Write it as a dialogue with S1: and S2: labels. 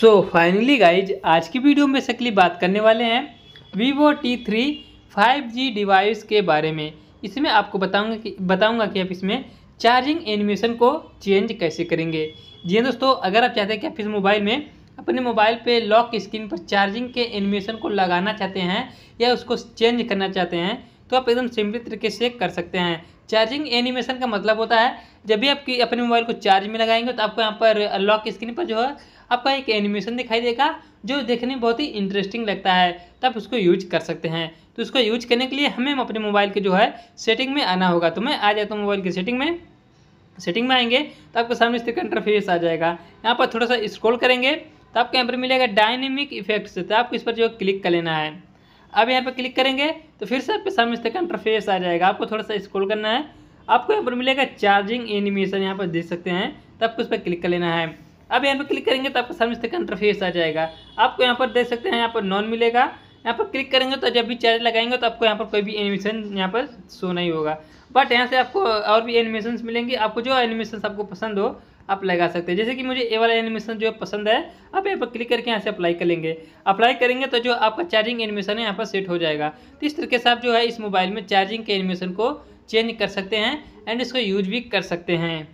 S1: so finally guys आज की video में शक्ली बात करने वाले हैं Vivo T three five G device के बारे में इसमें आपको बताऊंगा कि बताऊंगा कि आप इसमें चार्जिंग एनिमेशन को चेंज कैसे करेंगे जी हाँ दोस्तों अगर आप चाहते हैं कि आप इस मोबाइल में अपने मोबाइल पे लॉक स्क्रीन पर चार्जिंग के एनिमेशन को लगाना चाहते हैं या उसको चेंज करना चाहते हैं तो आप एकदम सिंपल तरीके से कर सकते हैं चार्जिंग एनिमेशन का मतलब होता है जब भी आप अपने मोबाइल को चार्ज में लगाएंगे तो आपको यहाँ पर लॉक स्क्रीन पर जो है आपका एक एनिमेशन दिखाई देगा जो देखने में बहुत ही इंटरेस्टिंग लगता है तो आप उसको यूज कर सकते हैं तो उसको यूज करने के लिए हमें अपने मोबाइल के जो है सेटिंग में आना होगा तो मैं आ जाता हूँ मोबाइल की सेटिंग में सेटिंग में आएंगे तो आपके सामने इसका इंटरफेस आ जाएगा यहाँ पर थोड़ा सा स्क्रोल करेंगे तो आपको यहाँ पर मिलेगा डायनेमिक इफेक्ट्स तो आपको इस पर जो क्लिक कर लेना है अब यहाँ पर क्लिक करेंगे तो फिर से आपके सामने इस तरह का इंटरफेस आ जाएगा आपको थोड़ा सा स्क्रॉल करना है आपको यहाँ पर मिलेगा चार्जिंग एनिमेशन यहाँ पर देख सकते हैं तब तो आपको उस पर क्लिक कर लेना है अब यहाँ पर क्लिक करेंगे तो आपके सामने इस तरह का इंटरफेस आ जाएगा आपको यहाँ पर देख सकते हैं यहाँ पर नॉन मिलेगा यहाँ पर क्लिक करेंगे तो जब भी चैट लगाएंगे तो आपको यहाँ पर कोई भी एनिमेशन यहाँ पर शो नहीं होगा बट यहाँ से आपको और भी एनिमेशन मिलेंगे आपको जो एनिमेशन आपको पसंद हो आप लगा सकते हैं जैसे कि मुझे ए वाला एनिमेशन जो पसंद है आप यहाँ पर क्लिक करके यहाँ से अप्लाई करेंगे अप्लाई करेंगे तो जो आपका चार्जिंग एनिमेशन है यहाँ पर सेट हो जाएगा तो इस तरीके से आप जो है इस मोबाइल में चार्जिंग के एनिमेशन को चेंज कर सकते हैं एंड इसको यूज भी कर सकते हैं